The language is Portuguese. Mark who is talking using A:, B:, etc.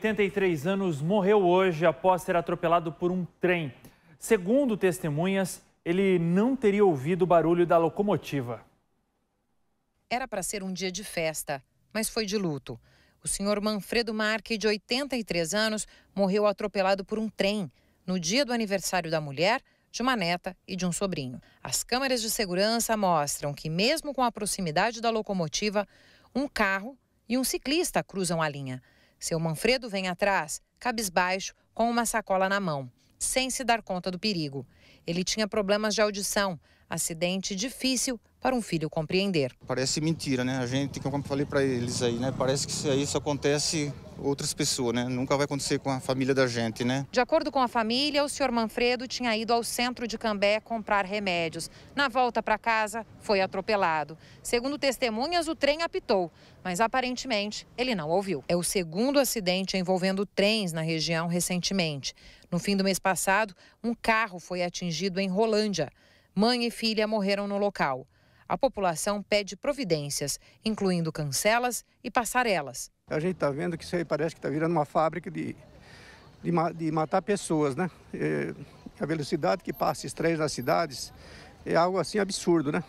A: 83 anos, morreu hoje após ser atropelado por um trem. Segundo testemunhas, ele não teria ouvido o barulho da locomotiva.
B: Era para ser um dia de festa, mas foi de luto. O senhor Manfredo Marque, de 83 anos, morreu atropelado por um trem no dia do aniversário da mulher, de uma neta e de um sobrinho. As câmeras de segurança mostram que, mesmo com a proximidade da locomotiva, um carro e um ciclista cruzam a linha. Seu Manfredo vem atrás, cabisbaixo, com uma sacola na mão, sem se dar conta do perigo. Ele tinha problemas de audição, acidente difícil para um filho compreender.
C: Parece mentira, né? A gente, como eu falei para eles aí, né? Parece que isso acontece outras pessoas, né? Nunca vai acontecer com a família da gente, né?
B: De acordo com a família, o senhor Manfredo tinha ido ao centro de Cambé comprar remédios. Na volta para casa, foi atropelado. Segundo testemunhas, o trem apitou, mas aparentemente ele não ouviu. É o segundo acidente envolvendo trens na região recentemente. No fim do mês passado, um carro foi atingido em Rolândia. Mãe e filha morreram no local. A população pede providências, incluindo cancelas e passarelas.
D: A gente está vendo que isso aí parece que está virando uma fábrica de, de, de matar pessoas, né? É, a velocidade que passa esses nas cidades é algo assim absurdo, né?